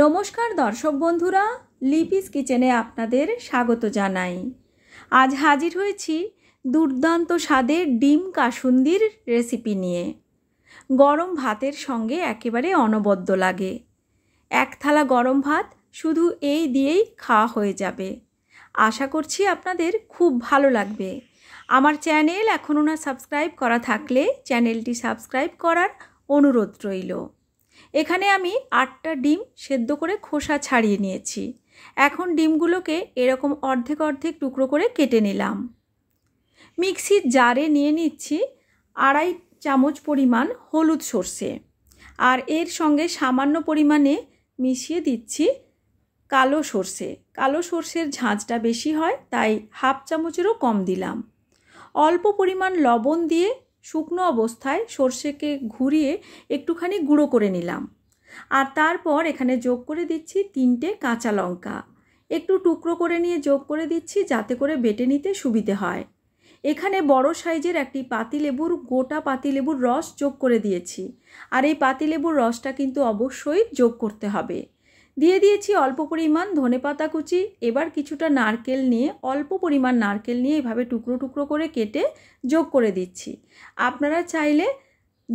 নমস্কার দর্শক বন্ধুরা লিপিস কিচেনে আপনাদের স্বাগত জানাই আজ হাজির হয়েছি দুর্দান্ত স্বাদের ডিম কাসুন্দির রেসিপি নিয়ে গরম ভাতের সঙ্গে একেবারে অনবদ্য লাগে এক থালা গরম ভাত শুধু এই দিয়েই খাওয়া হয়ে যাবে আশা করছি আপনাদের খুব ভালো লাগবে আমার চ্যানেল এখনও না সাবস্ক্রাইব করা থাকলে চ্যানেলটি সাবস্ক্রাইব করার অনুরোধ রইল এখানে আমি আটটা ডিম সেদ্ধ করে খোসা ছাড়িয়ে নিয়েছি এখন ডিমগুলোকে এরকম অর্ধেক অর্ধেক টুকরো করে কেটে নিলাম মিক্সির জারে নিয়ে নিচ্ছি আড়াই চামচ পরিমাণ হলুদ সর্ষে আর এর সঙ্গে সামান্য পরিমাণে মিশিয়ে দিচ্ছি কালো সর্ষে কালো সর্ষের ঝাঁঝটা বেশি হয় তাই হাফ চামচেরও কম দিলাম অল্প পরিমাণ লবণ দিয়ে শুকনো অবস্থায় সর্ষেকে ঘুরিয়ে একটুখানি গুঁড়ো করে নিলাম আর তারপর এখানে যোগ করে দিচ্ছি তিনটে কাঁচা লঙ্কা একটু টুকরো করে নিয়ে যোগ করে দিচ্ছি যাতে করে বেটে নিতে সুবিধে হয় এখানে বড় সাইজের একটি পাতিলেবুর গোটা পাতিলেবুর রস যোগ করে দিয়েছি আর এই পাতিলেবুর রসটা কিন্তু অবশ্যই যোগ করতে হবে দিয়ে দিয়েছি অল্প পরিমাণ ধনে পাতা কুচি এবার কিছুটা নারকেল নিয়ে অল্প পরিমাণ নারকেল নিয়ে এভাবে টুকরো টুকরো করে কেটে যোগ করে দিচ্ছি আপনারা চাইলে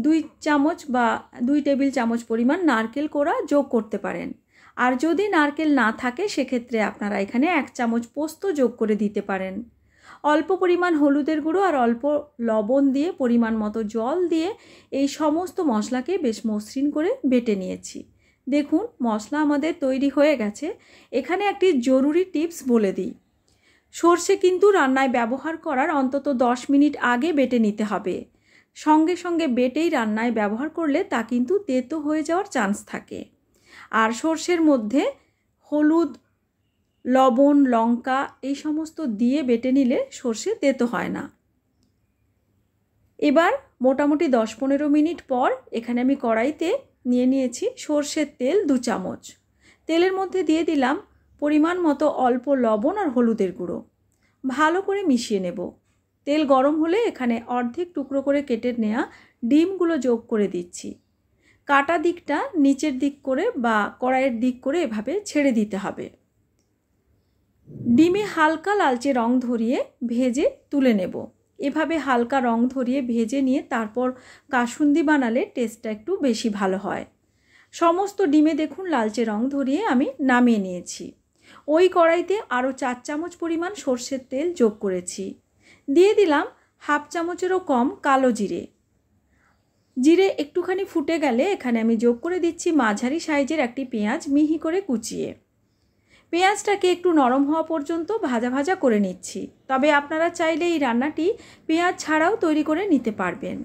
দুই চামচ বা দুই টেবিল চামচ পরিমাণ নারকেল কোড়া যোগ করতে পারেন আর যদি নারকেল না থাকে সেক্ষেত্রে আপনারা এখানে এক চামচ পোস্ত যোগ করে দিতে পারেন অল্প পরিমাণ হলুদের গুঁড়ো আর অল্প লবণ দিয়ে পরিমাণ মতো জল দিয়ে এই সমস্ত মশলাকে বেশ মসৃণ করে বেটে নিয়েছি দেখুন মশলা আমাদের তৈরি হয়ে গেছে এখানে একটি জরুরি টিপস বলে দিই সর্ষে কিন্তু রান্নায় ব্যবহার করার অন্তত 10 মিনিট আগে বেটে নিতে হবে সঙ্গে সঙ্গে বেটেই রান্নায় ব্যবহার করলে তা কিন্তু তেতো হয়ে যাওয়ার চান্স থাকে আর সর্ষের মধ্যে হলুদ লবণ লঙ্কা এই সমস্ত দিয়ে বেটে নিলে সর্ষে তেতো হয় না এবার মোটামুটি দশ পনেরো মিনিট পর এখানে আমি কড়াইতে নিয়ে নিয়েছি সর্ষের তেল দু চামচ তেলের মধ্যে দিয়ে দিলাম পরিমাণ মতো অল্প লবণ আর হলুদের গুঁড়ো ভালো করে মিশিয়ে নেব তেল গরম হলে এখানে অর্ধেক টুকরো করে কেটে নেওয়া ডিমগুলো যোগ করে দিচ্ছি কাটা দিকটা নিচের দিক করে বা কড়াইয়ের দিক করে এভাবে ছেড়ে দিতে হবে ডিমে হালকা লালচে রং ধরিয়ে ভেজে তুলে নেব এভাবে হালকা রং ধরিয়ে ভেজে নিয়ে তারপর কাসুন্দি বানালে টেস্টটা একটু বেশি ভালো হয় সমস্ত ডিমে দেখুন লালচে রং ধরিয়ে আমি নামিয়ে নিয়েছি ওই কড়াইতে আরও চার চামচ পরিমাণ সর্ষের তেল যোগ করেছি দিয়ে দিলাম হাফ চামচেরও কম কালো জিরে জিরে একটুখানি ফুটে গেলে এখানে আমি যোগ করে দিচ্ছি মাঝারি সাইজের একটি পেঁয়াজ মিহি করে কুচিয়ে পেঁয়াজটাকে একটু নরম হওয়া পর্যন্ত ভাজা ভাজা করে নিচ্ছি তবে আপনারা চাইলে এই রান্নাটি পেঁয়াজ ছাড়াও তৈরি করে নিতে পারবেন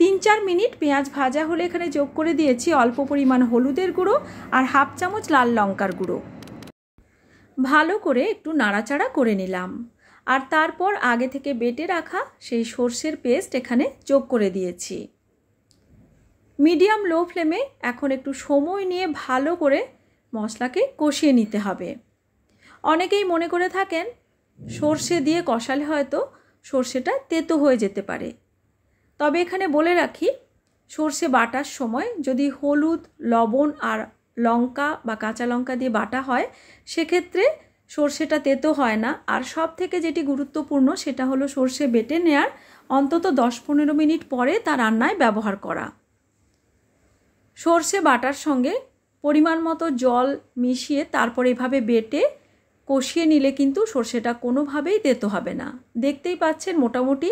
তিন চার মিনিট পেঁয়াজ ভাজা হলে এখানে যোগ করে দিয়েছি অল্প পরিমাণ হলুদের গুঁড়ো আর হাফ চামচ লাল লঙ্কার গুঁড়ো ভালো করে একটু নাড়াচাড়া করে নিলাম আর তারপর আগে থেকে বেটে রাখা সেই সর্ষের পেস্ট এখানে যোগ করে দিয়েছি মিডিয়াম লো ফ্লেমে এখন একটু সময় নিয়ে ভালো করে মশলাকে কষিয়ে নিতে হবে অনেকেই মনে করে থাকেন সর্ষে দিয়ে কষালে হয়তো সর্ষেটা তেতো হয়ে যেতে পারে তবে এখানে বলে রাখি সর্ষে বাটার সময় যদি হলুদ লবণ আর লঙ্কা বা কাঁচা লঙ্কা দিয়ে বাটা হয় সেক্ষেত্রে সর্ষেটা তেতো হয় না আর সব থেকে যেটি গুরুত্বপূর্ণ সেটা হলো সর্ষে বেটে নেয়ার অন্তত দশ পনেরো মিনিট পরে তা রান্নায় ব্যবহার করা সর্ষে বাটার সঙ্গে পরিমাণ মতো জল মিশিয়ে তারপর এভাবে বেটে কষিয়ে নিলে কিন্তু সর্ষেটা কোনোভাবেই তেতো হবে না দেখতেই পাচ্ছেন মোটামুটি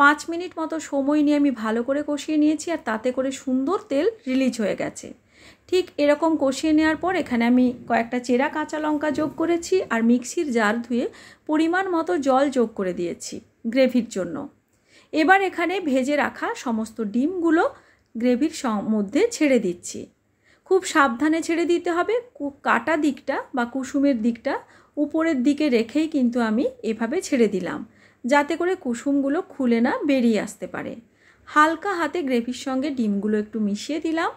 পাঁচ মিনিট মতো সময় নিয়ে আমি ভালো করে কষিয়ে নিয়েছি আর তাতে করে সুন্দর তেল রিলিজ হয়ে গেছে ঠিক এরকম কষিয়ে নেওয়ার পর এখানে আমি কয়েকটা চেরা কাঁচা লঙ্কা যোগ করেছি আর মিক্সির জার ধুয়ে পরিমাণ মতো জল যোগ করে দিয়েছি গ্রেভির জন্য এবার এখানে ভেজে রাখা সমস্ত ডিমগুলো গ্রেভির মধ্যে ছেড়ে দিচ্ছি খুব সাবধানে ছেড়ে দিতে হবে কাটা দিকটা বা কুসুমের দিকটা উপরের দিকে রেখেই কিন্তু আমি এভাবে ছেড়ে দিলাম যাতে করে কুসুমগুলো খুলে না বেরিয়ে আসতে পারে হালকা হাতে গ্রেভির সঙ্গে ডিমগুলো একটু মিশিয়ে দিলাম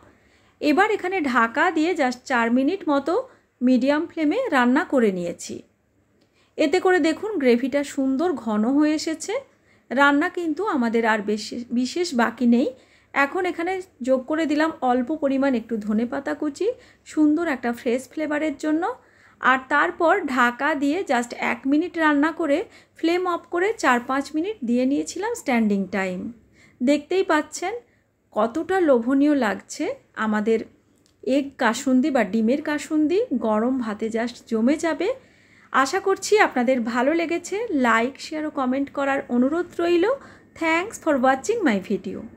এবার এখানে ঢাকা দিয়ে জাস্ট চার মিনিট মতো মিডিয়াম ফ্লেমে রান্না করে নিয়েছি এতে করে দেখুন গ্রেভিটা সুন্দর ঘন হয়ে এসেছে রান্না কিন্তু আমাদের আর বেশি বিশেষ বাকি নেই এখন এখানে যোগ করে দিলাম অল্প পরিমাণ একটু ধনে পাতা কুচি সুন্দর একটা ফ্রেশ ফ্লেভারের জন্য আর তারপর ঢাকা দিয়ে জাস্ট এক মিনিট রান্না করে ফ্লেম অফ করে চার পাঁচ মিনিট দিয়ে নিয়েছিলাম স্ট্যান্ডিং টাইম দেখতেই পাচ্ছেন কতটা লোভনীয় লাগছে আমাদের এগ কাসুন্দি বা ডিমের কাসুন্দি গরম ভাতে জাস্ট জমে যাবে আশা করছি আপনাদের ভালো লেগেছে লাইক শেয়ার ও কমেন্ট করার অনুরোধ রইল thanks for watching my video